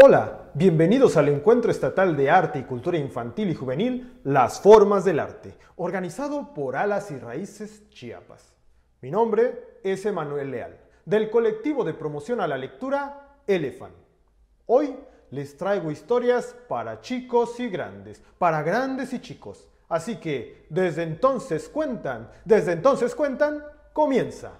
Hola, bienvenidos al Encuentro Estatal de Arte y Cultura Infantil y Juvenil Las Formas del Arte, organizado por Alas y Raíces Chiapas. Mi nombre es Emanuel Leal, del colectivo de promoción a la lectura Elefant. Hoy les traigo historias para chicos y grandes, para grandes y chicos. Así que, desde entonces cuentan, desde entonces cuentan, comienza.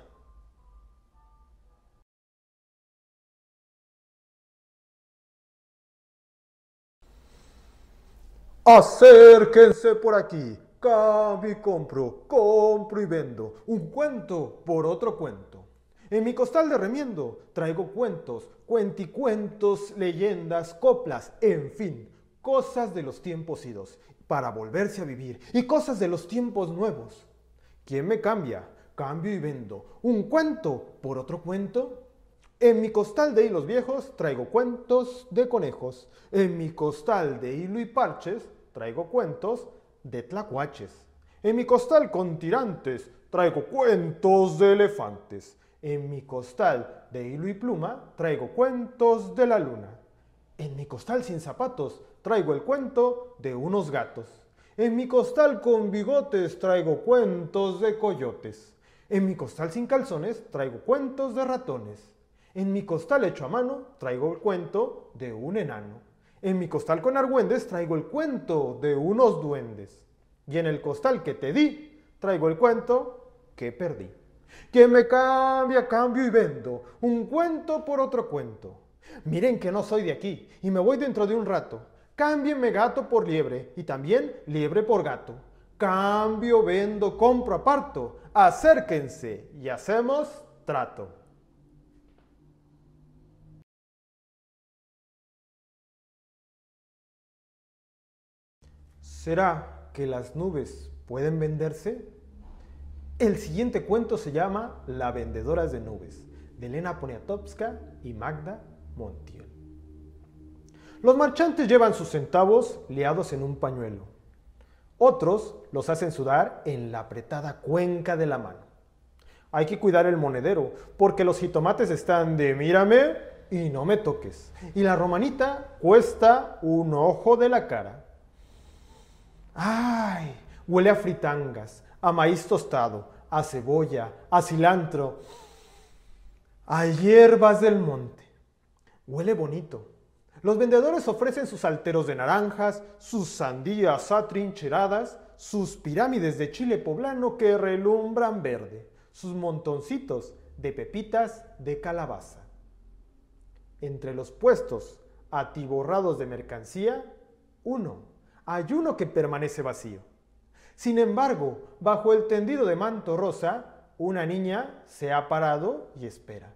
Acérquense por aquí. Cambio y compro, compro y vendo. Un cuento por otro cuento. En mi costal de remiendo traigo cuentos, cuenticuentos, leyendas, coplas, en fin, cosas de los tiempos idos para volverse a vivir y cosas de los tiempos nuevos. ¿Quién me cambia? Cambio y vendo. ¿Un cuento por otro cuento? En mi costal de hilos viejos traigo cuentos de conejos. En mi costal de hilo y parches traigo cuentos de tlacuaches. En mi costal con tirantes traigo cuentos de elefantes. En mi costal de hilo y pluma traigo cuentos de la luna. En mi costal sin zapatos traigo el cuento de unos gatos. En mi costal con bigotes traigo cuentos de coyotes. En mi costal sin calzones traigo cuentos de ratones. En mi costal hecho a mano traigo el cuento de un enano. En mi costal con argüendes traigo el cuento de unos duendes. Y en el costal que te di, traigo el cuento que perdí. Que me cambia, cambio y vendo un cuento por otro cuento. Miren que no soy de aquí y me voy dentro de un rato. Cámbienme gato por liebre y también liebre por gato. Cambio, vendo, compro, aparto. Acérquense y hacemos trato. ¿Será que las nubes pueden venderse? El siguiente cuento se llama La vendedora de nubes, de Elena Poniatowska y Magda Montiel. Los marchantes llevan sus centavos liados en un pañuelo. Otros los hacen sudar en la apretada cuenca de la mano. Hay que cuidar el monedero, porque los jitomates están de mírame y no me toques. Y la romanita cuesta un ojo de la cara. ¡Ay! Huele a fritangas, a maíz tostado, a cebolla, a cilantro, a hierbas del monte. Huele bonito. Los vendedores ofrecen sus alteros de naranjas, sus sandías atrincheradas, sus pirámides de chile poblano que relumbran verde, sus montoncitos de pepitas de calabaza. Entre los puestos atiborrados de mercancía, uno hay uno que permanece vacío. Sin embargo, bajo el tendido de manto rosa, una niña se ha parado y espera.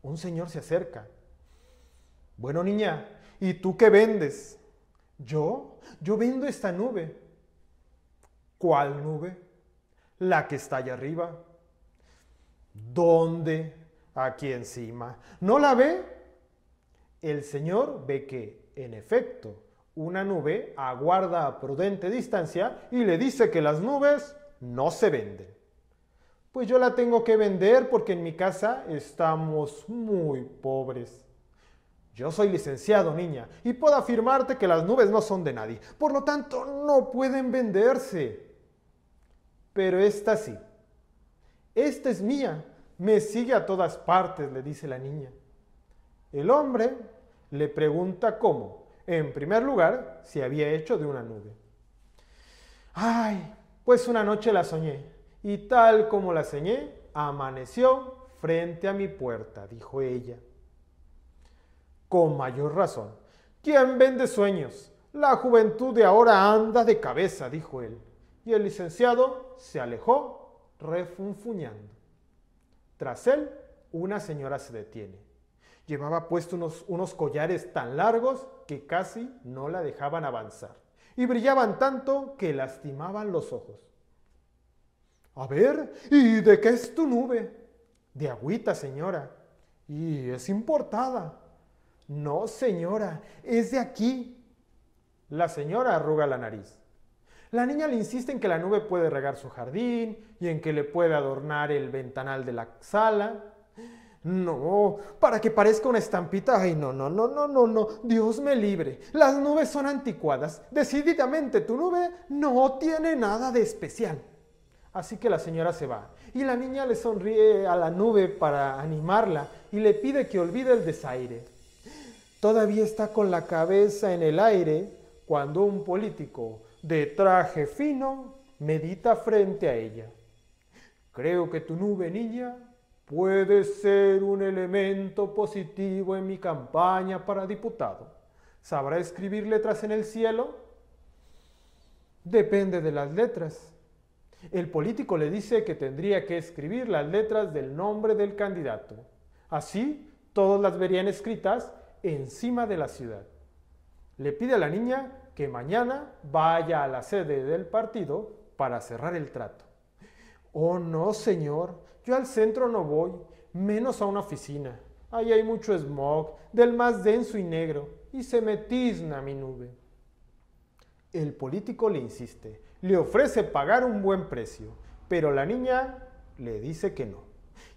Un señor se acerca. Bueno, niña, ¿y tú qué vendes? Yo, yo vendo esta nube. ¿Cuál nube? La que está allá arriba. ¿Dónde? Aquí encima. ¿No la ve? El señor ve que, en efecto, una nube aguarda a prudente distancia y le dice que las nubes no se venden. Pues yo la tengo que vender porque en mi casa estamos muy pobres. Yo soy licenciado, niña, y puedo afirmarte que las nubes no son de nadie. Por lo tanto, no pueden venderse. Pero esta sí. Esta es mía. Me sigue a todas partes, le dice la niña. El hombre le pregunta cómo. En primer lugar, se había hecho de una nube. Ay, pues una noche la soñé, y tal como la soñé, amaneció frente a mi puerta, dijo ella. Con mayor razón. ¿Quién vende sueños? La juventud de ahora anda de cabeza, dijo él. Y el licenciado se alejó refunfuñando. Tras él, una señora se detiene. Llevaba puesto unos, unos collares tan largos que casi no la dejaban avanzar y brillaban tanto que lastimaban los ojos. A ver, ¿y de qué es tu nube? De agüita, señora. Y es importada. No, señora, es de aquí. La señora arruga la nariz. La niña le insiste en que la nube puede regar su jardín y en que le puede adornar el ventanal de la sala. No, para que parezca una estampita. Ay, no, no, no, no, no, no. Dios me libre. Las nubes son anticuadas. Decididamente tu nube no tiene nada de especial. Así que la señora se va. Y la niña le sonríe a la nube para animarla y le pide que olvide el desaire. Todavía está con la cabeza en el aire cuando un político de traje fino medita frente a ella. Creo que tu nube, niña, puede ser un elemento positivo en mi campaña para diputado. ¿Sabrá escribir letras en el cielo? Depende de las letras. El político le dice que tendría que escribir las letras del nombre del candidato. Así, todas las verían escritas encima de la ciudad. Le pide a la niña que mañana vaya a la sede del partido para cerrar el trato. Oh, no, señor, al centro no voy, menos a una oficina. Ahí hay mucho smog, del más denso y negro, y se me tizna mi nube. El político le insiste, le ofrece pagar un buen precio, pero la niña le dice que no.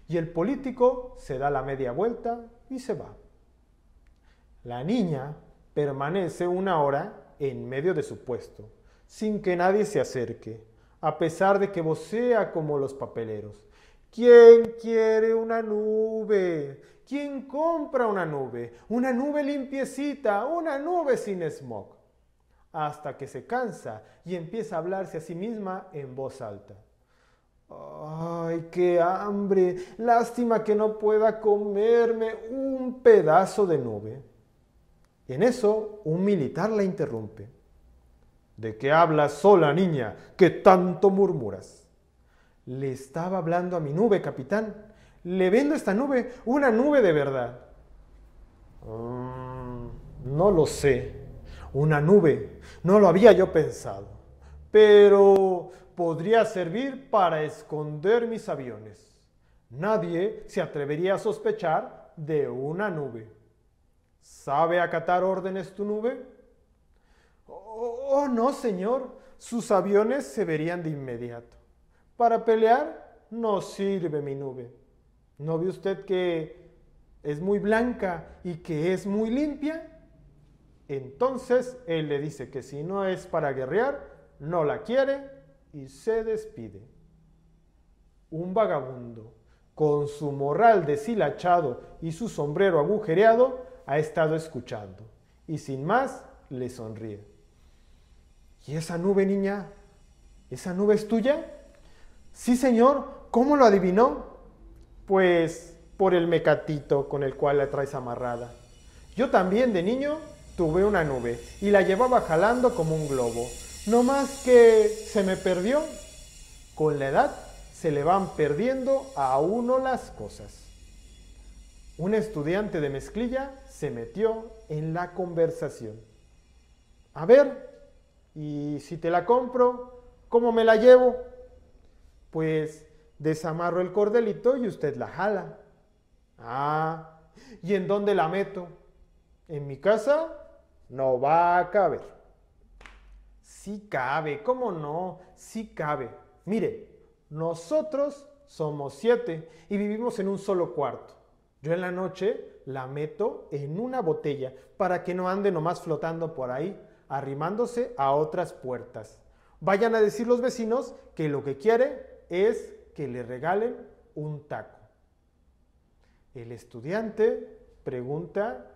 Y el político se da la media vuelta y se va. La niña permanece una hora en medio de su puesto, sin que nadie se acerque, a pesar de que vocea como los papeleros, ¿Quién quiere una nube? ¿Quién compra una nube? Una nube limpiecita, una nube sin smog. Hasta que se cansa y empieza a hablarse a sí misma en voz alta. ¡Ay, qué hambre! Lástima que no pueda comerme un pedazo de nube. En eso, un militar la interrumpe. ¿De qué hablas sola, niña? que tanto murmuras? Le estaba hablando a mi nube, capitán. Le vendo esta nube, una nube de verdad. Mm, no lo sé. Una nube. No lo había yo pensado. Pero podría servir para esconder mis aviones. Nadie se atrevería a sospechar de una nube. ¿Sabe acatar órdenes tu nube? oh, oh, oh no, señor. Sus aviones se verían de inmediato. Para pelear no sirve mi nube. ¿No ve usted que es muy blanca y que es muy limpia? Entonces él le dice que si no es para guerrear, no la quiere y se despide. Un vagabundo, con su morral deshilachado y su sombrero agujereado, ha estado escuchando y sin más le sonríe. ¿Y esa nube, niña? ¿Esa nube es tuya? Sí, señor, ¿cómo lo adivinó? Pues por el mecatito con el cual la traes amarrada. Yo también de niño tuve una nube y la llevaba jalando como un globo. No más que se me perdió. Con la edad se le van perdiendo a uno las cosas. Un estudiante de mezclilla se metió en la conversación. A ver, y si te la compro, ¿cómo me la llevo? Pues desamarro el cordelito y usted la jala. Ah, ¿y en dónde la meto? En mi casa no va a caber. Sí cabe, ¿cómo no? Sí cabe. Mire, nosotros somos siete y vivimos en un solo cuarto. Yo en la noche la meto en una botella para que no ande nomás flotando por ahí, arrimándose a otras puertas. Vayan a decir los vecinos que lo que quiere es que le regalen un taco. El estudiante pregunta,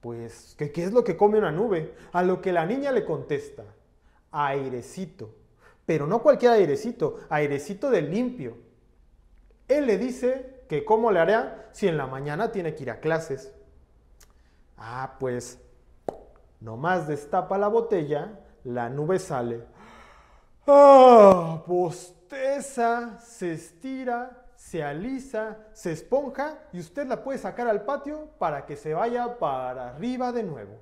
pues, ¿qué, es lo que come una nube? A lo que la niña le contesta, airecito. Pero no cualquier airecito, airecito de limpio. Él le dice que cómo le hará si en la mañana tiene que ir a clases. Ah, pues, nomás destapa la botella, la nube sale. ¡Ah! Pues esa se estira, se alisa, se esponja y usted la puede sacar al patio para que se vaya para arriba de nuevo.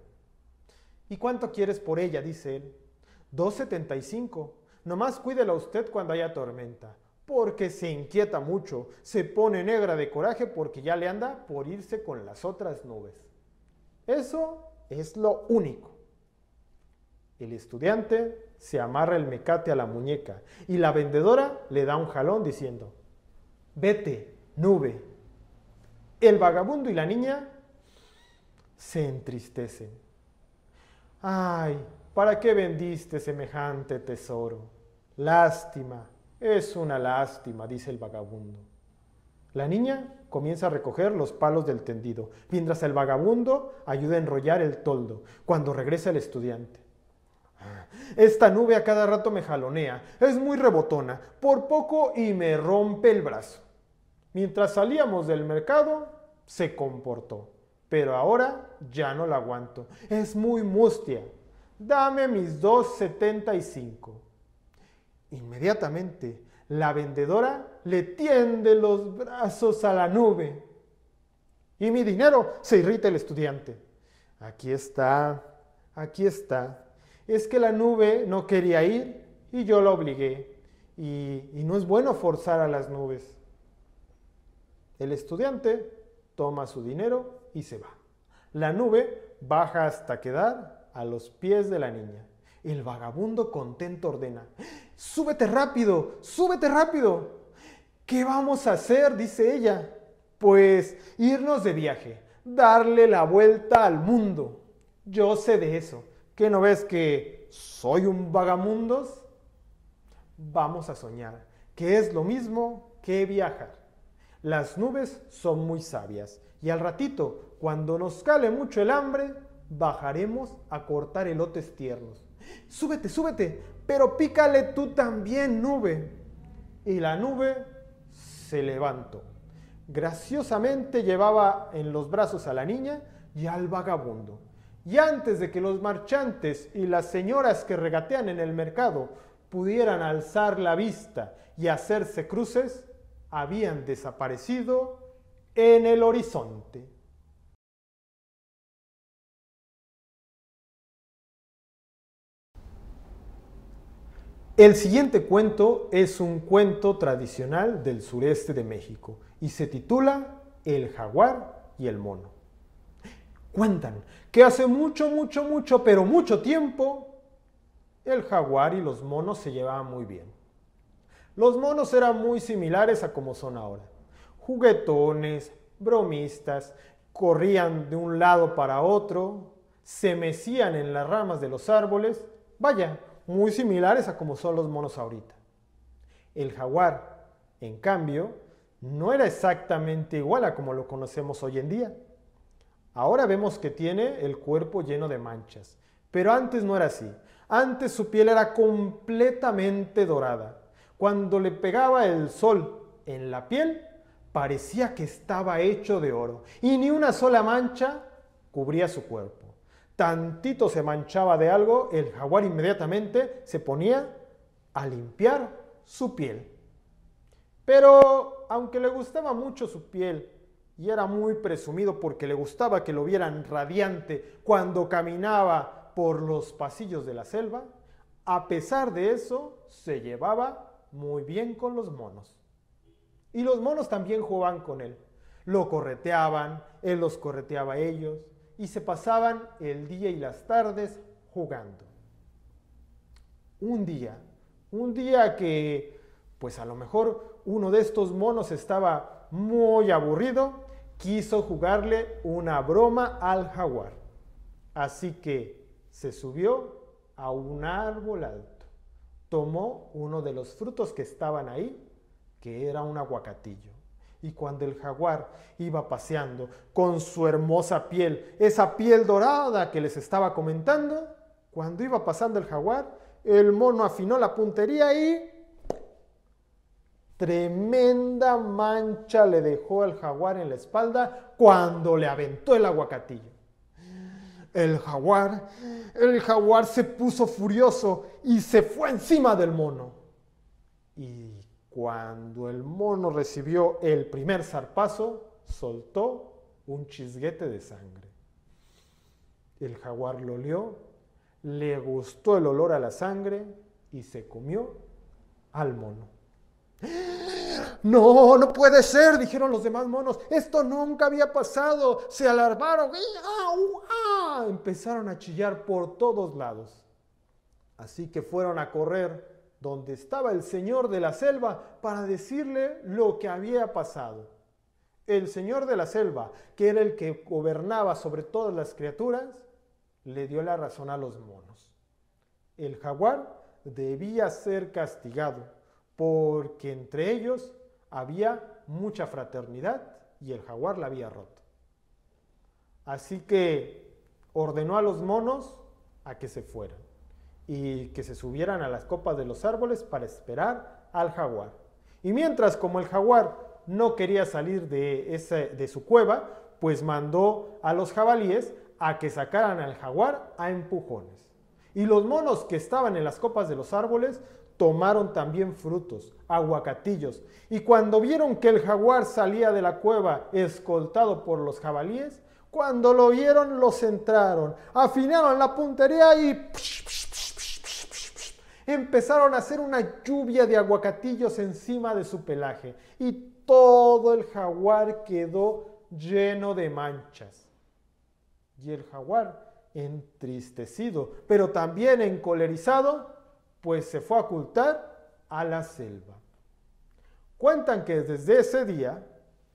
¿Y cuánto quieres por ella? dice él. 2.75. Nomás cuídela usted cuando haya tormenta, porque se inquieta mucho, se pone negra de coraje porque ya le anda por irse con las otras nubes. Eso es lo único. El estudiante se amarra el mecate a la muñeca y la vendedora le da un jalón diciendo, vete, nube. El vagabundo y la niña se entristecen. Ay, ¿para qué vendiste semejante tesoro? Lástima, es una lástima, dice el vagabundo. La niña comienza a recoger los palos del tendido, mientras el vagabundo ayuda a enrollar el toldo cuando regresa el estudiante. Esta nube a cada rato me jalonea, es muy rebotona, por poco y me rompe el brazo. Mientras salíamos del mercado, se comportó, pero ahora ya no la aguanto, es muy mustia. Dame mis 2.75. Inmediatamente, la vendedora le tiende los brazos a la nube. Y mi dinero, se irrita el estudiante. Aquí está, aquí está es que la nube no quería ir y yo la obligué. Y, no es bueno forzar a las nubes. El estudiante toma su dinero y se va. La nube baja hasta quedar a los pies de la niña. El vagabundo contento ordena, súbete rápido, súbete rápido. ¿Qué vamos a hacer? dice ella. Pues irnos de viaje, darle la vuelta al mundo. Yo sé de eso. ¿Qué no ves que soy un vagamundos? Vamos a soñar, que es lo mismo que viajar. Las nubes son muy sabias y al ratito, cuando nos cale mucho el hambre, bajaremos a cortar elotes tiernos. Súbete, súbete, pero pícale tú también, nube. Y la nube se levantó. Graciosamente llevaba en los brazos a la niña y al vagabundo y antes de que los marchantes y las señoras que regatean en el mercado pudieran alzar la vista y hacerse cruces, habían desaparecido en el horizonte. El siguiente cuento es un cuento tradicional del sureste de México y se titula El jaguar y el mono cuentan que hace mucho, mucho, mucho, pero mucho tiempo, el jaguar y los monos se llevaban muy bien. Los monos eran muy similares a como son ahora. Juguetones, bromistas, corrían de un lado para otro, se mecían en las ramas de los árboles, vaya, muy similares a como son los monos ahorita. El jaguar, en cambio, no era exactamente igual a como lo conocemos hoy en día. Ahora vemos que tiene el cuerpo lleno de manchas, pero antes no era así. Antes su piel era completamente dorada. Cuando le pegaba el sol en la piel, parecía que estaba hecho de oro y ni una sola mancha cubría su cuerpo. Tantito se manchaba de algo, el jaguar inmediatamente se ponía a limpiar su piel. Pero aunque le gustaba mucho su piel y era muy presumido porque le gustaba que lo vieran radiante cuando caminaba por los pasillos de la selva, a pesar de eso se llevaba muy bien con los monos. Y los monos también jugaban con él. Lo correteaban, él los correteaba a ellos y se pasaban el día y las tardes jugando. Un día, un día que pues a lo mejor uno de estos monos estaba muy aburrido quiso jugarle una broma al jaguar. Así que se subió a un árbol alto, tomó uno de los frutos que estaban ahí, que era un aguacatillo. Y cuando el jaguar iba paseando con su hermosa piel, esa piel dorada que les estaba comentando, cuando iba pasando el jaguar, el mono afinó la puntería y Tremenda mancha le dejó al jaguar en la espalda cuando le aventó el aguacatillo. El jaguar, el jaguar se puso furioso y se fue encima del mono. Y cuando el mono recibió el primer zarpazo, soltó un chisguete de sangre. El jaguar lo olió, le gustó el olor a la sangre y se comió al mono. No, no puede ser, dijeron los demás monos. Esto nunca había pasado. Se alarmaron. Empezaron a chillar por todos lados. Así que fueron a correr donde estaba el señor de la selva para decirle lo que había pasado. El señor de la selva, que era el que gobernaba sobre todas las criaturas, le dio la razón a los monos. El jaguar debía ser castigado porque entre ellos había mucha fraternidad y el jaguar la había roto. Así que ordenó a los monos a que se fueran y que se subieran a las copas de los árboles para esperar al jaguar. Y mientras como el jaguar no quería salir de, su cueva, pues mandó a los jabalíes a que sacaran al jaguar a empujones. Y los monos que estaban en las copas de los árboles tomaron también frutos, aguacatillos, y cuando vieron que el jaguar salía de la cueva escoltado por los jabalíes, cuando lo vieron los entraron afinaron la puntería y empezaron a hacer una lluvia de aguacatillos encima de su pelaje, y todo el jaguar quedó lleno de manchas. Y el jaguar, entristecido, pero también encolerizado, pues se fue a ocultar a la selva. Cuentan que desde ese día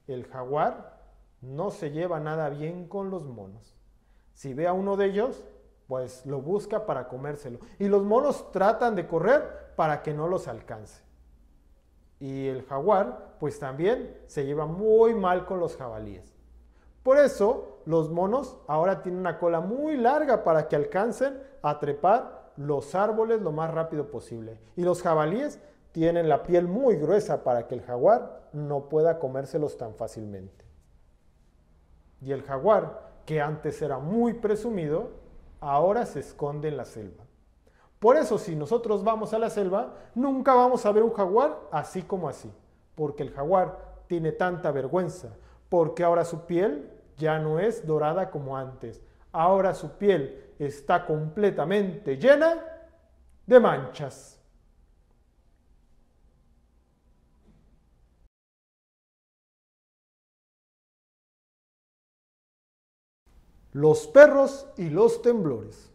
el jaguar no se lleva nada bien con los monos. Si ve a uno de ellos, pues lo busca para comérselo. Y los monos tratan de correr para que no los alcance. Y el jaguar, pues también se lleva muy mal con los jabalíes. Por eso los monos ahora tienen una cola muy larga para que alcancen a trepar los árboles lo más rápido posible. Y los jabalíes tienen la piel muy gruesa para que el jaguar no pueda comérselos tan fácilmente. Y el jaguar, que antes era muy presumido, ahora se esconde en la selva. Por eso si nosotros vamos a la selva, nunca vamos a ver un jaguar así como así, porque el jaguar tiene tanta vergüenza, porque ahora su piel ya no es dorada como antes, Ahora su piel está completamente llena de manchas. Los perros y los temblores.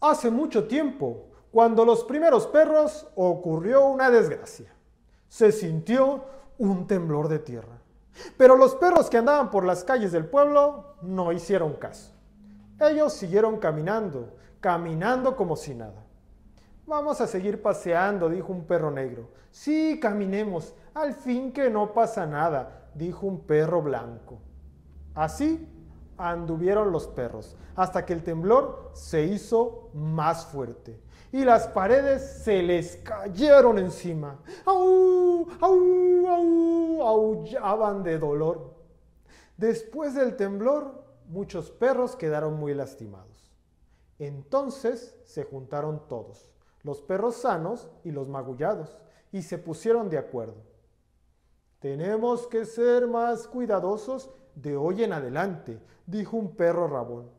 Hace mucho tiempo, cuando los primeros perros ocurrió una desgracia. Se sintió un temblor de tierra. Pero los perros que andaban por las calles del pueblo no hicieron caso. Ellos siguieron caminando, caminando como si nada. Vamos a seguir paseando, dijo un perro negro. Sí, caminemos, al fin que no pasa nada, dijo un perro blanco. Así anduvieron los perros, hasta que el temblor se hizo más fuerte y las paredes se les cayeron encima. ¡Au! ¡Au! ¡Au! Aullaban de dolor. Después del temblor, muchos perros quedaron muy lastimados. Entonces se juntaron todos, los perros sanos y los magullados, y se pusieron de acuerdo. Tenemos que ser más cuidadosos de hoy en adelante, dijo un perro rabón.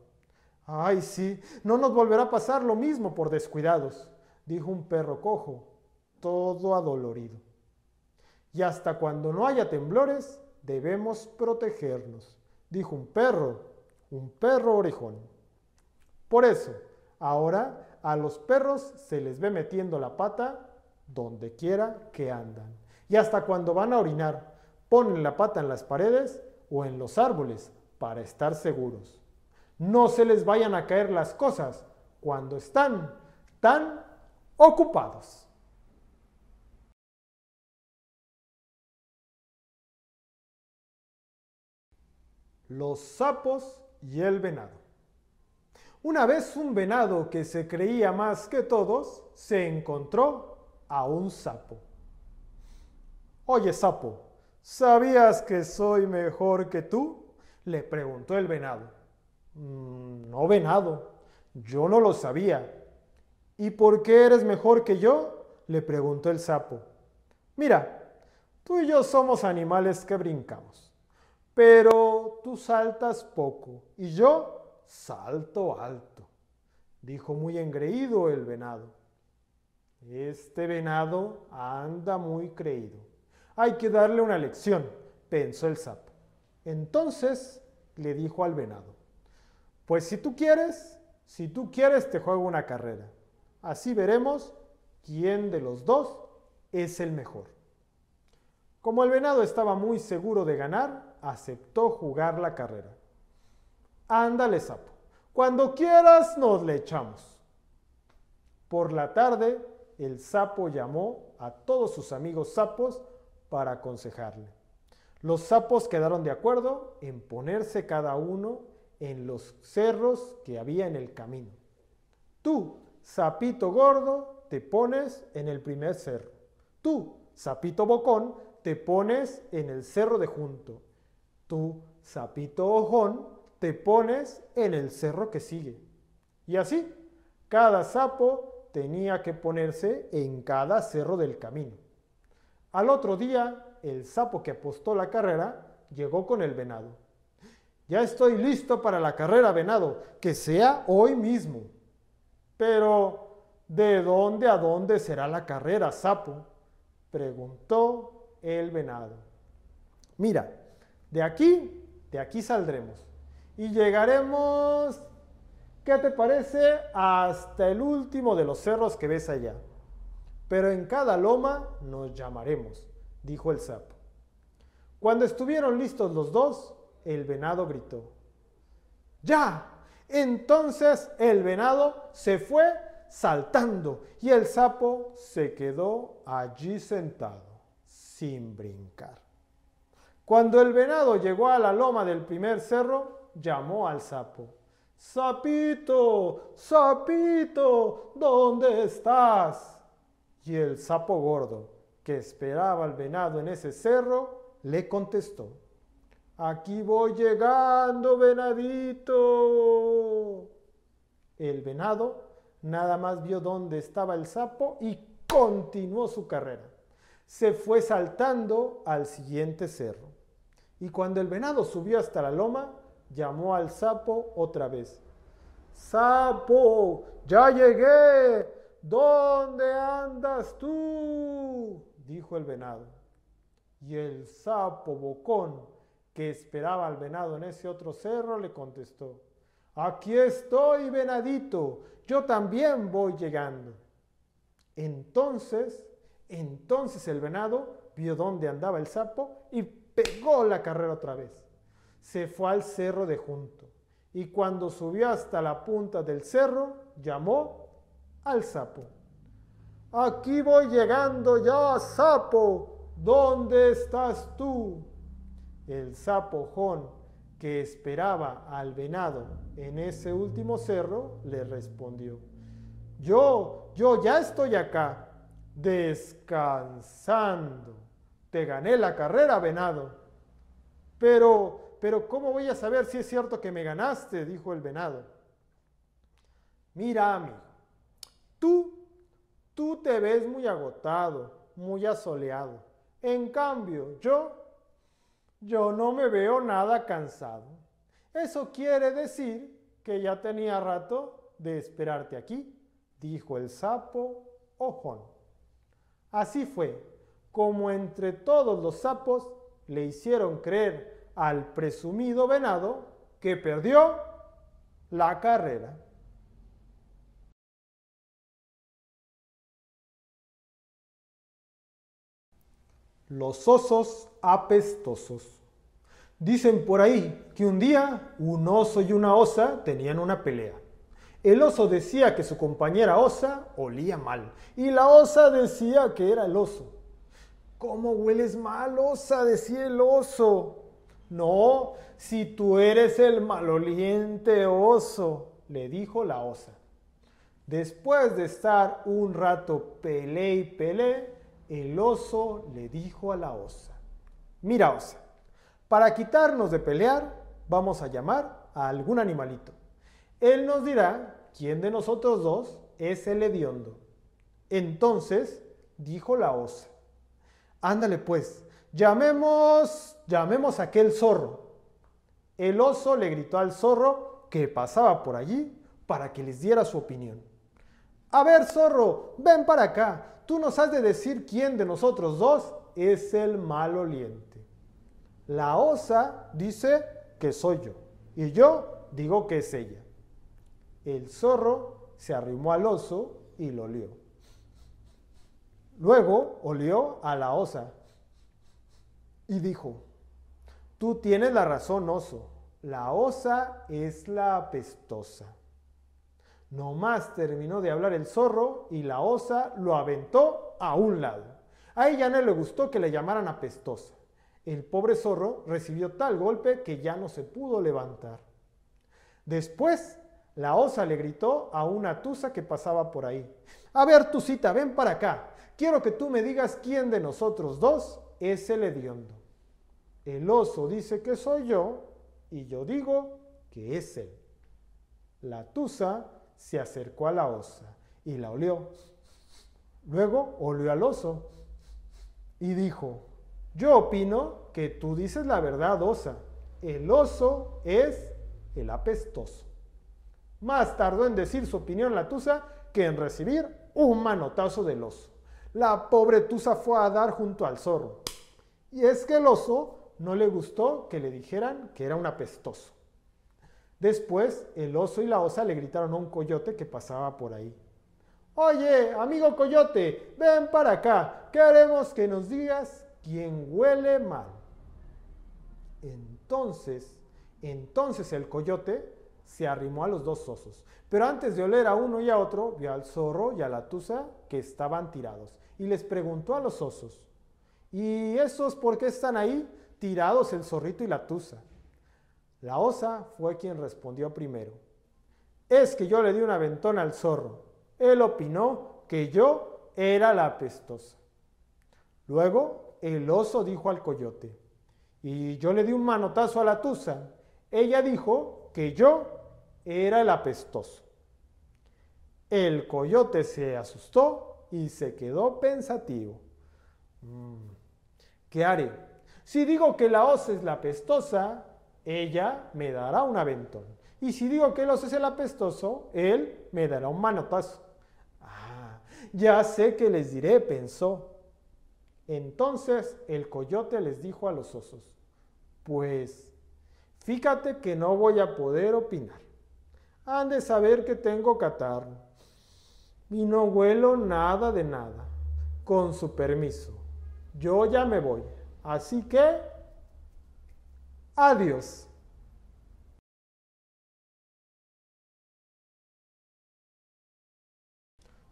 Ay, sí, no nos volverá a pasar lo mismo por descuidados, dijo un perro cojo, todo adolorido. Y hasta cuando no haya temblores, debemos protegernos, dijo un perro un perro orejón. Por eso, ahora a los perros se les ve metiendo la pata donde quiera que andan. Y hasta cuando van a orinar, ponen la pata en las paredes o en los árboles para estar seguros. No se les vayan a caer las cosas cuando están tan ocupados. Los sapos y el venado. Una vez un venado que se creía más que todos se encontró a un sapo. Oye, sapo, ¿sabías que soy mejor que tú? le preguntó el venado. Mm, no, venado, yo no lo sabía. ¿Y por qué eres mejor que yo? le preguntó el sapo. Mira, tú y yo somos animales que brincamos pero tú saltas poco y yo salto alto, dijo muy engreído el venado. Este venado anda muy creído. Hay que darle una lección, pensó el sapo. Entonces le dijo al venado, pues si tú quieres, si tú quieres te juego una carrera. Así veremos quién de los dos es el mejor. Como el venado estaba muy seguro de ganar, aceptó jugar la carrera. Ándale, sapo. Cuando quieras nos le echamos. Por la tarde, el sapo llamó a todos sus amigos sapos para aconsejarle. Los sapos quedaron de acuerdo en ponerse cada uno en los cerros que había en el camino. Tú, sapito gordo, te pones en el primer cerro. Tú, sapito bocón, te pones en el cerro de junto. Tú, sapito ojón, te pones en el cerro que sigue. Y así, cada sapo tenía que ponerse en cada cerro del camino. Al otro día, el sapo que apostó la carrera llegó con el venado. Ya estoy listo para la carrera, venado, que sea hoy mismo. Pero, ¿de dónde a dónde será la carrera, sapo? preguntó el venado. Mira, de aquí, de aquí saldremos. Y llegaremos, ¿qué te parece? Hasta el último de los cerros que ves allá. Pero en cada loma nos llamaremos, dijo el sapo. Cuando estuvieron listos los dos, el venado gritó. ¡Ya! Entonces el venado se fue saltando y el sapo se quedó allí sentado sin brincar. Cuando el venado llegó a la loma del primer cerro, llamó al sapo. Sapito, sapito, ¿dónde estás? Y el sapo gordo, que esperaba al venado en ese cerro, le contestó. Aquí voy llegando, venadito. El venado nada más vio dónde estaba el sapo y continuó su carrera se fue saltando al siguiente cerro. Y cuando el venado subió hasta la loma, llamó al sapo otra vez. Sapo, ya llegué. ¿Dónde andas tú? dijo el venado. Y el sapo bocón, que esperaba al venado en ese otro cerro, le contestó. Aquí estoy, venadito. Yo también voy llegando. Entonces entonces el venado vio dónde andaba el sapo y pegó la carrera otra vez. Se fue al cerro de junto y cuando subió hasta la punta del cerro, llamó al sapo. Aquí voy llegando ya, sapo, ¿dónde estás tú? El sapo que esperaba al venado en ese último cerro, le respondió, yo, yo ya estoy acá, descansando. Te gané la carrera, venado. Pero, pero, ¿cómo voy a saber si es cierto que me ganaste? dijo el venado. Mira, amigo, tú, tú te ves muy agotado, muy asoleado. En cambio, yo, yo no me veo nada cansado. Eso quiere decir que ya tenía rato de esperarte aquí, dijo el sapo ojón. Así fue como entre todos los sapos le hicieron creer al presumido venado que perdió la carrera. Los osos apestosos. Dicen por ahí que un día un oso y una osa tenían una pelea. El oso decía que su compañera osa olía mal y la osa decía que era el oso. ¿Cómo hueles mal, osa? decía el oso. No, si tú eres el maloliente oso, le dijo la osa. Después de estar un rato pelé y pelé, el oso le dijo a la osa, mira osa, para quitarnos de pelear, vamos a llamar a algún animalito. Él nos dirá quién de nosotros dos es el hediondo. Entonces dijo la osa, ándale pues, llamemos, llamemos a aquel zorro. El oso le gritó al zorro que pasaba por allí para que les diera su opinión. A ver, zorro, ven para acá, tú nos has de decir quién de nosotros dos es el maloliente. La osa dice que soy yo y yo digo que es ella. El zorro se arrimó al oso y lo olió. Luego olió a la osa y dijo, tú tienes la razón, oso, la osa es la apestosa. más terminó de hablar el zorro y la osa lo aventó a un lado. A ella no le gustó que le llamaran apestosa. El pobre zorro recibió tal golpe que ya no se pudo levantar. Después la osa le gritó a una tusa que pasaba por ahí. A ver, tucita, ven para acá. Quiero que tú me digas quién de nosotros dos es el hediondo. El oso dice que soy yo y yo digo que es él. La tusa se acercó a la osa y la olió. Luego olió al oso y dijo, yo opino que tú dices la verdad, osa. El oso es el apestoso. Más tardó en decir su opinión la Tusa que en recibir un manotazo del oso. La pobre Tusa fue a dar junto al zorro. Y es que el oso no le gustó que le dijeran que era un apestoso. Después, el oso y la osa le gritaron a un coyote que pasaba por ahí. Oye, amigo coyote, ven para acá. Queremos que nos digas quién huele mal. Entonces, entonces el coyote se arrimó a los dos osos. Pero antes de oler a uno y a otro, vio al zorro y a la tusa que estaban tirados. Y les preguntó a los osos, ¿y esos por qué están ahí tirados el zorrito y la tusa? La osa fue quien respondió primero. Es que yo le di una aventón al zorro. Él opinó que yo era la apestosa. Luego el oso dijo al coyote, y yo le di un manotazo a la tusa. Ella dijo que yo era el apestoso. El coyote se asustó y se quedó pensativo. Mm, ¿Qué haré? Si digo que la hoz es la apestosa, ella me dará un aventón. Y si digo que el oso es el apestoso, él me dará un manotazo. Ah, ya sé que les diré, pensó. Entonces el coyote les dijo a los osos, pues fíjate que no voy a poder opinar han de saber que tengo catarro y no huelo nada de nada. Con su permiso, yo ya me voy. Así que, adiós.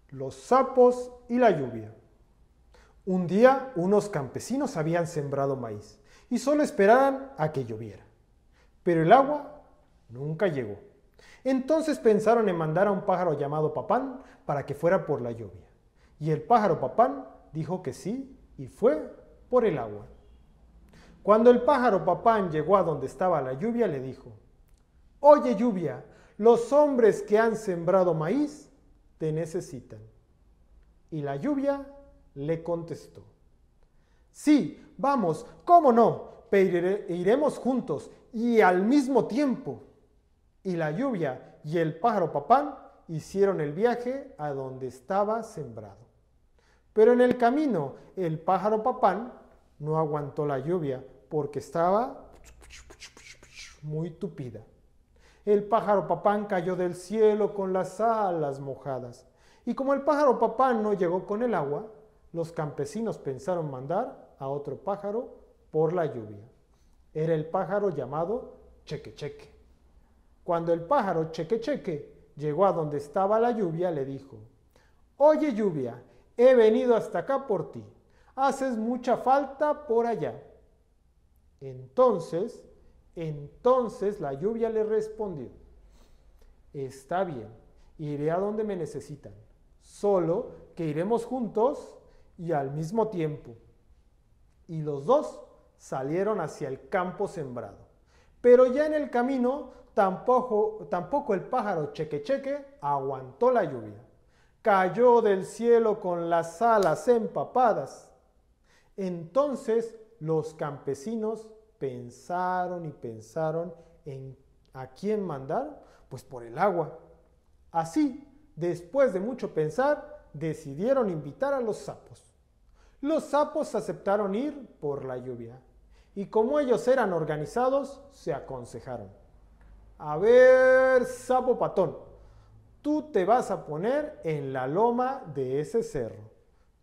Los sapos y la lluvia. Un día unos campesinos habían sembrado maíz y solo esperaban a que lloviera. Pero el agua nunca llegó. Entonces pensaron en mandar a un pájaro llamado Papán para que fuera por la lluvia. Y el pájaro Papán dijo que sí y fue por el agua. Cuando el pájaro Papán llegó a donde estaba la lluvia, le dijo, Oye lluvia, los hombres que han sembrado maíz te necesitan. Y la lluvia le contestó, Sí, vamos, ¿cómo no? Pero iremos juntos y al mismo tiempo y la lluvia y el pájaro papán hicieron el viaje a donde estaba sembrado. Pero en el camino el pájaro papán no aguantó la lluvia porque estaba muy tupida. El pájaro papán cayó del cielo con las alas mojadas. Y como el pájaro papán no llegó con el agua, los campesinos pensaron mandar a otro pájaro por la lluvia. Era el pájaro llamado cheque cheque. Cuando el pájaro cheque cheque llegó a donde estaba la lluvia, le dijo, Oye lluvia, he venido hasta acá por ti, haces mucha falta por allá. Entonces, entonces la lluvia le respondió, Está bien, iré a donde me necesitan, solo que iremos juntos y al mismo tiempo. Y los dos salieron hacia el campo sembrado. Pero ya en el camino Tampoco, el pájaro chequecheque aguantó la lluvia. Cayó del cielo con las alas empapadas. Entonces los campesinos pensaron y pensaron en a quién mandar, pues por el agua. Así, después de mucho pensar, decidieron invitar a los sapos. Los sapos aceptaron ir por la lluvia y como ellos eran organizados, se aconsejaron. A ver, sapo patón, tú te vas a poner en la loma de ese cerro.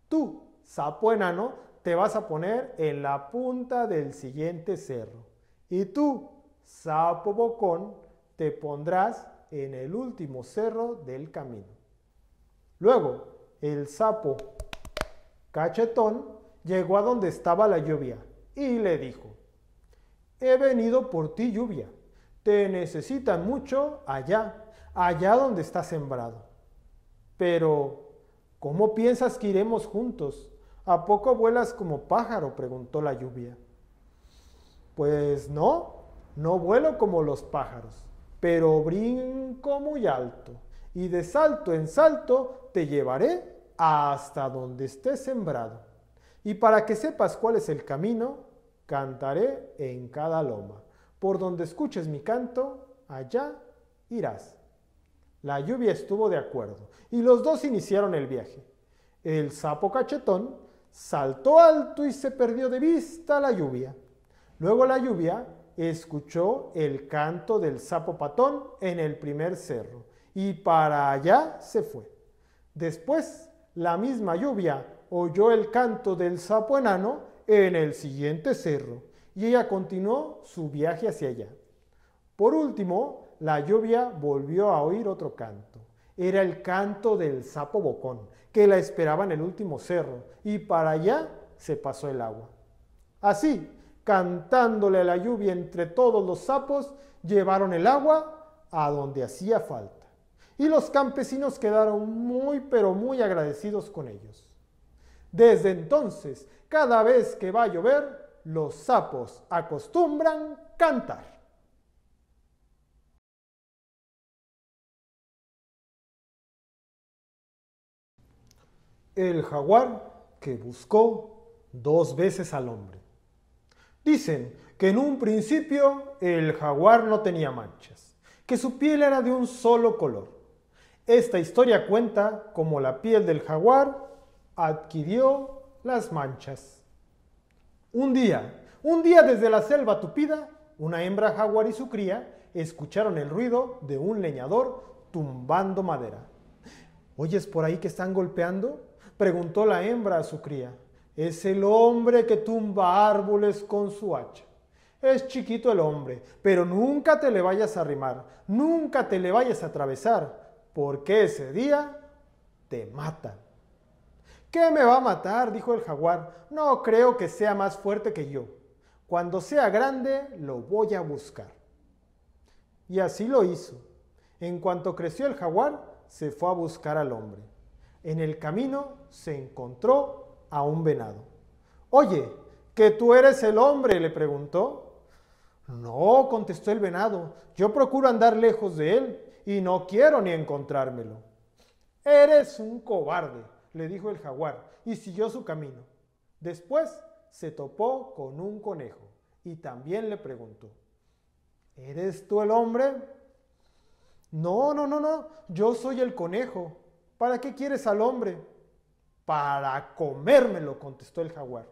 Tú, sapo enano, te vas a poner en la punta del siguiente cerro. Y tú, sapo bocón, te pondrás en el último cerro del camino. Luego, el sapo cachetón llegó a donde estaba la lluvia y le dijo, he venido por ti lluvia te necesitan mucho allá, allá donde estás sembrado. Pero, ¿cómo piensas que iremos juntos? ¿A poco vuelas como pájaro? preguntó la lluvia. Pues no, no vuelo como los pájaros, pero brinco muy alto y de salto en salto te llevaré hasta donde estés sembrado. Y para que sepas cuál es el camino, cantaré en cada loma. Por donde escuches mi canto, allá irás. La lluvia estuvo de acuerdo y los dos iniciaron el viaje. El sapo cachetón saltó alto y se perdió de vista la lluvia. Luego la lluvia escuchó el canto del sapo patón en el primer cerro y para allá se fue. Después, la misma lluvia oyó el canto del sapo enano en el siguiente cerro y ella continuó su viaje hacia allá. Por último, la lluvia volvió a oír otro canto. Era el canto del sapo bocón, que la esperaba en el último cerro, y para allá se pasó el agua. Así, cantándole a la lluvia entre todos los sapos, llevaron el agua a donde hacía falta. Y los campesinos quedaron muy, pero muy agradecidos con ellos. Desde entonces, cada vez que va a llover, los sapos acostumbran cantar. El jaguar que buscó dos veces al hombre. Dicen que en un principio el jaguar no tenía manchas, que su piel era de un solo color. Esta historia cuenta cómo la piel del jaguar adquirió las manchas. Un día, un día desde la selva tupida, una hembra jaguar y su cría escucharon el ruido de un leñador tumbando madera. ¿Oyes por ahí que están golpeando? Preguntó la hembra a su cría. Es el hombre que tumba árboles con su hacha. Es chiquito el hombre, pero nunca te le vayas a arrimar, nunca te le vayas a atravesar, porque ese día te matan. ¿Qué me va a matar? dijo el jaguar. No creo que sea más fuerte que yo. Cuando sea grande, lo voy a buscar. Y así lo hizo. En cuanto creció el jaguar, se fue a buscar al hombre. En el camino se encontró a un venado. Oye, ¿que tú eres el hombre? le preguntó. No, contestó el venado, yo procuro andar lejos de él y no quiero ni encontrármelo. Eres un cobarde, le dijo el jaguar, y siguió su camino. Después se topó con un conejo, y también le preguntó, ¿Eres tú el hombre? No, no, no, no, yo soy el conejo. ¿Para qué quieres al hombre? Para comérmelo, contestó el jaguar.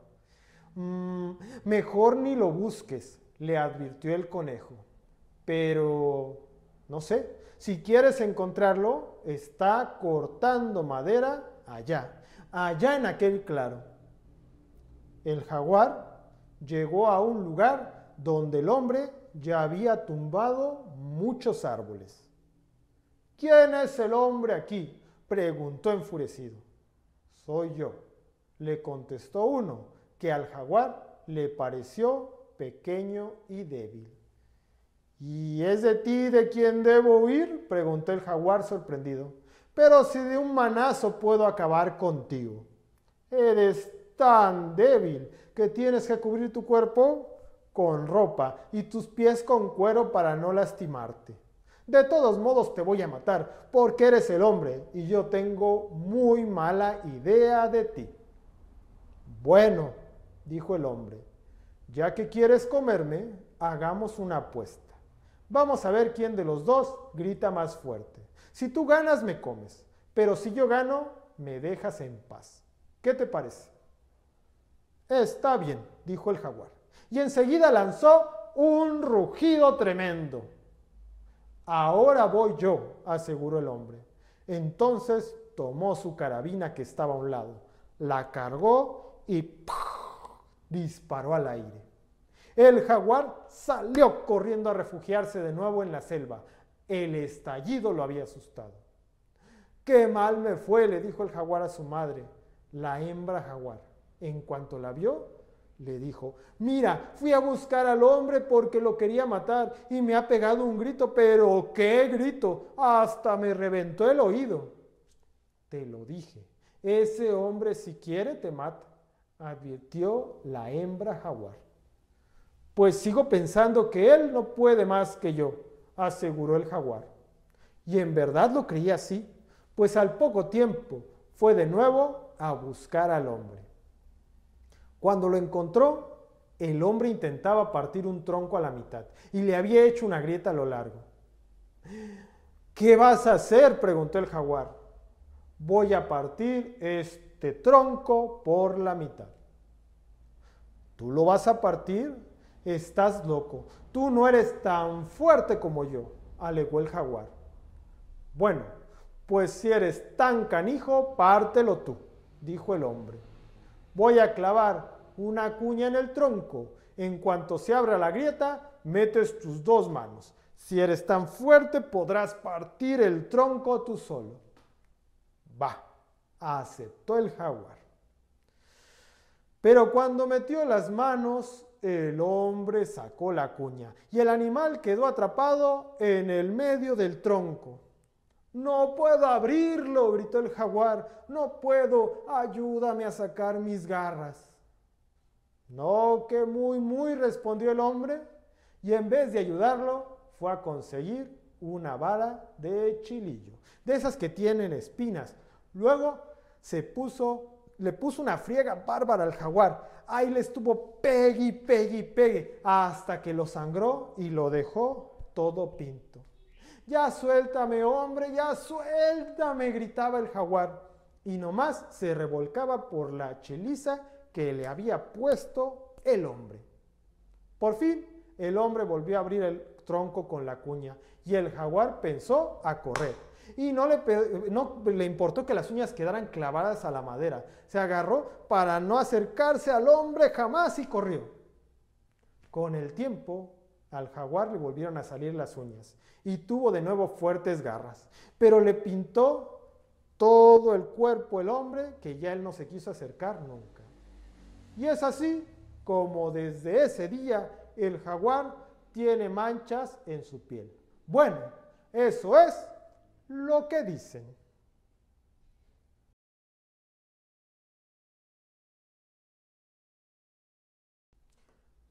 Mm, mejor ni lo busques, le advirtió el conejo. Pero, no sé, si quieres encontrarlo, está cortando madera allá, allá en aquel claro. El jaguar llegó a un lugar donde el hombre ya había tumbado muchos árboles. ¿Quién es el hombre aquí? preguntó enfurecido. Soy yo, le contestó uno, que al jaguar le pareció pequeño y débil. ¿Y es de ti de quien debo huir? preguntó el jaguar sorprendido pero si de un manazo puedo acabar contigo. Eres tan débil que tienes que cubrir tu cuerpo con ropa y tus pies con cuero para no lastimarte. De todos modos te voy a matar porque eres el hombre y yo tengo muy mala idea de ti. Bueno, dijo el hombre, ya que quieres comerme, hagamos una apuesta. Vamos a ver quién de los dos grita más fuerte. Si tú ganas, me comes, pero si yo gano, me dejas en paz. ¿Qué te parece? Está bien, dijo el jaguar, y enseguida lanzó un rugido tremendo. Ahora voy yo, aseguró el hombre. Entonces tomó su carabina que estaba a un lado, la cargó y disparó al aire. El jaguar salió corriendo a refugiarse de nuevo en la selva, el estallido lo había asustado. Qué mal me fue, le dijo el jaguar a su madre, la hembra jaguar. En cuanto la vio, le dijo, mira, fui a buscar al hombre porque lo quería matar y me ha pegado un grito, pero qué grito, hasta me reventó el oído. Te lo dije, ese hombre si quiere te mata, advirtió la hembra jaguar. Pues sigo pensando que él no puede más que yo aseguró el jaguar. Y en verdad lo creía así, pues al poco tiempo fue de nuevo a buscar al hombre. Cuando lo encontró, el hombre intentaba partir un tronco a la mitad y le había hecho una grieta a lo largo. ¿Qué vas a hacer? preguntó el jaguar. Voy a partir este tronco por la mitad. ¿Tú lo vas a partir? Estás loco, tú no eres tan fuerte como yo, alegó el jaguar. Bueno, pues si eres tan canijo, pártelo tú, dijo el hombre. Voy a clavar una cuña en el tronco. En cuanto se abra la grieta, metes tus dos manos. Si eres tan fuerte, podrás partir el tronco tú solo. Va, aceptó el jaguar. Pero cuando metió las manos el hombre sacó la cuña y el animal quedó atrapado en el medio del tronco. No puedo abrirlo, gritó el jaguar. No puedo. Ayúdame a sacar mis garras. No, que muy, muy, respondió el hombre. Y en vez de ayudarlo, fue a conseguir una vara de chilillo, de esas que tienen espinas. Luego se puso le puso una friega bárbara al jaguar. Ahí le estuvo pegue, pegue, pegue, hasta que lo sangró y lo dejó todo pinto. Ya suéltame, hombre, ya suéltame, gritaba el jaguar. Y nomás se revolcaba por la cheliza que le había puesto el hombre. Por fin, el hombre volvió a abrir el tronco con la cuña y el jaguar pensó a correr y no le, le importó que las uñas quedaran clavadas a la madera. Se agarró para no acercarse al hombre jamás y corrió. Con el tiempo, al jaguar le volvieron a salir las uñas y tuvo de nuevo fuertes garras, pero le pintó todo el cuerpo el hombre que ya él no se quiso acercar nunca. Y es así como desde ese día el jaguar tiene manchas en su piel. Bueno, eso es lo que dicen.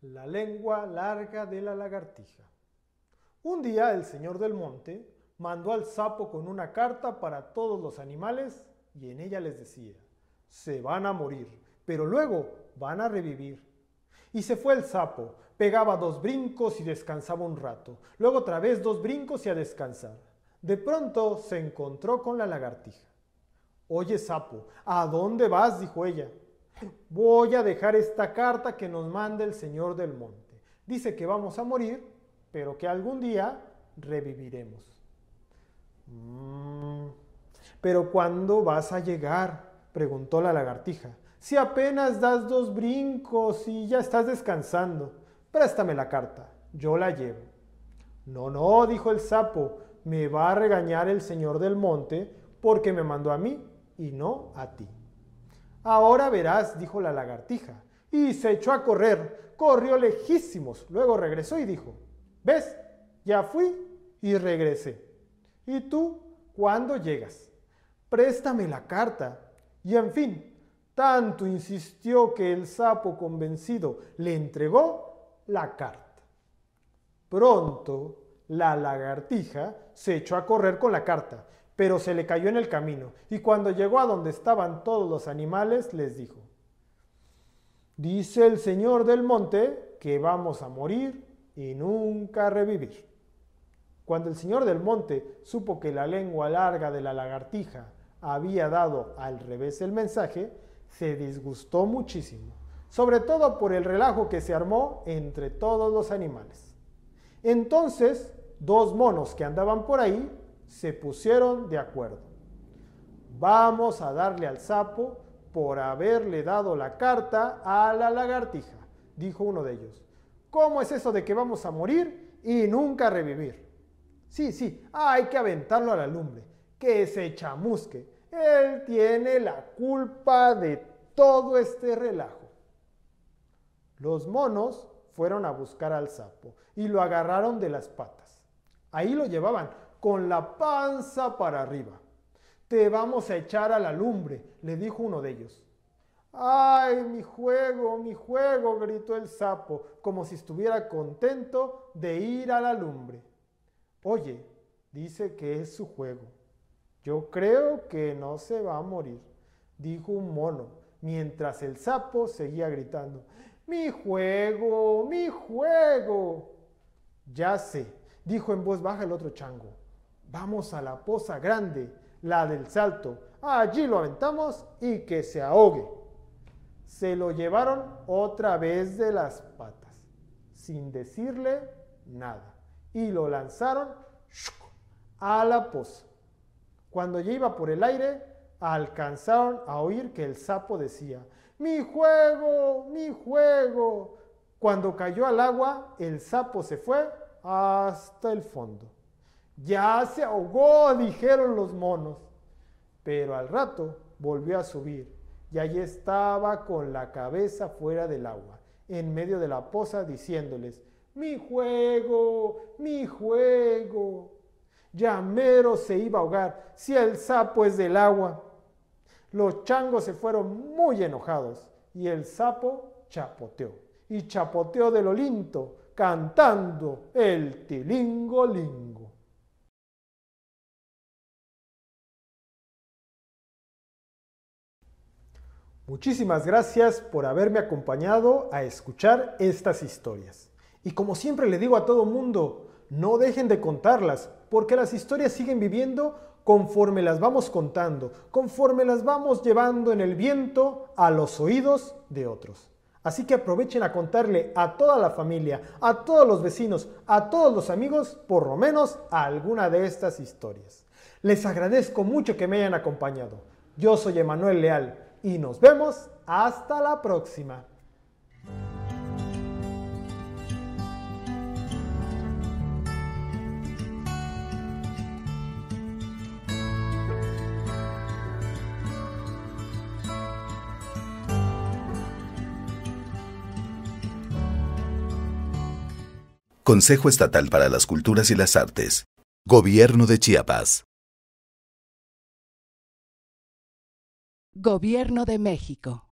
La lengua larga de la lagartija. Un día el señor del monte mandó al sapo con una carta para todos los animales y en ella les decía, se van a morir, pero luego van a revivir. Y se fue el sapo, pegaba dos brincos y descansaba un rato, luego otra vez dos brincos y a descansar. De pronto se encontró con la lagartija. Oye, sapo, ¿a dónde vas? dijo ella. Voy a dejar esta carta que nos manda el señor del monte. Dice que vamos a morir, pero que algún día reviviremos. Mm, pero ¿cuándo vas a llegar? preguntó la lagartija. Si apenas das dos brincos y ya estás descansando, préstame la carta, yo la llevo. No, no, dijo el sapo, me va a regañar el Señor del monte porque me mandó a mí y no a ti. Ahora verás, dijo la lagartija, y se echó a correr, corrió lejísimos, luego regresó y dijo, ¿ves? Ya fui y regresé. ¿Y tú cuándo llegas? Préstame la carta. Y en fin, tanto insistió que el sapo convencido le entregó la carta. Pronto la lagartija se echó a correr con la carta, pero se le cayó en el camino, y cuando llegó a donde estaban todos los animales, les dijo, Dice el Señor del Monte que vamos a morir y nunca revivir. Cuando el Señor del Monte supo que la lengua larga de la lagartija había dado al revés el mensaje, se disgustó muchísimo, sobre todo por el relajo que se armó entre todos los animales. Entonces dos monos que andaban por ahí se pusieron de acuerdo. Vamos a darle al sapo por haberle dado la carta a la lagartija, dijo uno de ellos. ¿Cómo es eso de que vamos a morir y nunca revivir? Sí, sí, hay que aventarlo a la lumbre, que se chamusque. Él tiene la culpa de todo este relajo. Los monos fueron a buscar al sapo y lo agarraron de las patas. Ahí lo llevaban, con la panza para arriba. Te vamos a echar a la lumbre, le dijo uno de ellos. ¡Ay, mi juego, mi juego! gritó el sapo, como si estuviera contento de ir a la lumbre. Oye, dice que es su juego. Yo creo que no se va a morir, dijo un mono, mientras el sapo seguía gritando. ¡Mi juego, mi juego! Ya sé, Dijo en voz baja el otro chango, vamos a la poza grande, la del salto, allí lo aventamos y que se ahogue. Se lo llevaron otra vez de las patas, sin decirle nada, y lo lanzaron a la poza. Cuando ya iba por el aire, alcanzaron a oír que el sapo decía, mi juego, mi juego. Cuando cayó al agua, el sapo se fue hasta el fondo. Ya se ahogó, dijeron los monos, pero al rato volvió a subir y allí estaba con la cabeza fuera del agua, en medio de la poza, diciéndoles, mi juego, mi juego. mero se iba a ahogar, si el sapo es del agua. Los changos se fueron muy enojados y el sapo chapoteó. Y chapoteó de lo linto cantando el tilingo lingo. Muchísimas gracias por haberme acompañado a escuchar estas historias. Y como siempre le digo a todo mundo, no dejen de contarlas, porque las historias siguen viviendo conforme las vamos contando, conforme las vamos llevando en el viento a los oídos de otros. Así que aprovechen a contarle a toda la familia, a todos los vecinos, a todos los amigos, por lo menos a alguna de estas historias. Les agradezco mucho que me hayan acompañado. Yo soy Emanuel Leal y nos vemos hasta la próxima. Consejo Estatal para las Culturas y las Artes, Gobierno de Chiapas. Gobierno de México.